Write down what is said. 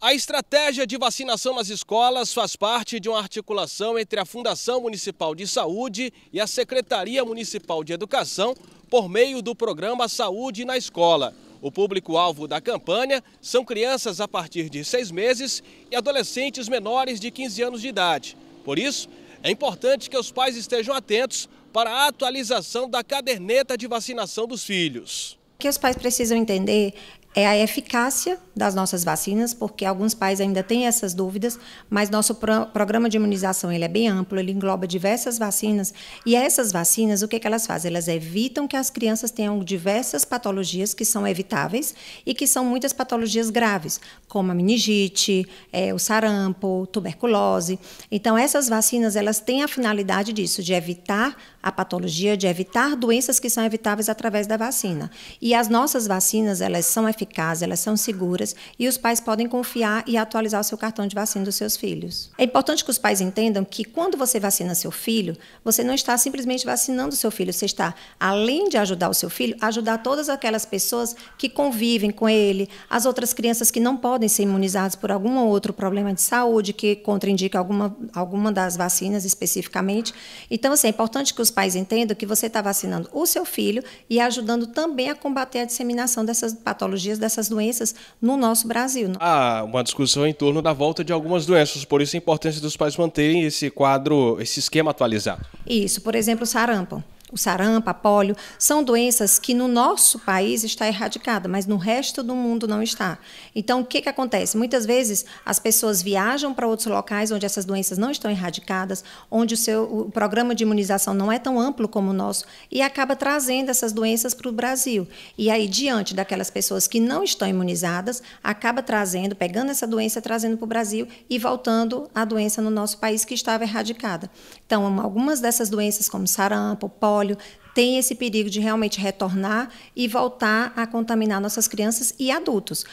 A estratégia de vacinação nas escolas faz parte de uma articulação entre a Fundação Municipal de Saúde e a Secretaria Municipal de Educação por meio do programa Saúde na Escola. O público-alvo da campanha são crianças a partir de seis meses e adolescentes menores de 15 anos de idade. Por isso, é importante que os pais estejam atentos para a atualização da caderneta de vacinação dos filhos. O que os pais precisam entender é a eficácia das nossas vacinas, porque alguns pais ainda têm essas dúvidas, mas nosso pro programa de imunização ele é bem amplo, ele engloba diversas vacinas, e essas vacinas, o que, que elas fazem? Elas evitam que as crianças tenham diversas patologias que são evitáveis e que são muitas patologias graves, como a meningite, é, o sarampo, tuberculose. Então, essas vacinas, elas têm a finalidade disso, de evitar a patologia, de evitar doenças que são evitáveis através da vacina. E as nossas vacinas, elas são eficazes, elas são seguras e os pais podem confiar e atualizar o seu cartão de vacina dos seus filhos. É importante que os pais entendam que quando você vacina seu filho, você não está simplesmente vacinando seu filho, você está, além de ajudar o seu filho, ajudar todas aquelas pessoas que convivem com ele, as outras crianças que não podem ser imunizadas por algum outro problema de saúde que contraindica alguma, alguma das vacinas especificamente. Então, assim, é importante que os pais entendam que você está vacinando o seu filho e ajudando também a combater a disseminação dessas patologias dessas doenças no nosso Brasil. Há uma discussão em torno da volta de algumas doenças, por isso a importância dos pais manterem esse quadro, esse esquema atualizado. Isso, por exemplo, o sarampo. O sarampo, a polio, são doenças que no nosso país está erradicada, mas no resto do mundo não está. Então, o que, que acontece? Muitas vezes as pessoas viajam para outros locais onde essas doenças não estão erradicadas, onde o seu o programa de imunização não é tão amplo como o nosso, e acaba trazendo essas doenças para o Brasil. E aí, diante daquelas pessoas que não estão imunizadas, acaba trazendo, pegando essa doença, trazendo para o Brasil e voltando a doença no nosso país que estava erradicada. Então, algumas dessas doenças, como sarampo, polio, óleo, tem esse perigo de realmente retornar e voltar a contaminar nossas crianças e adultos.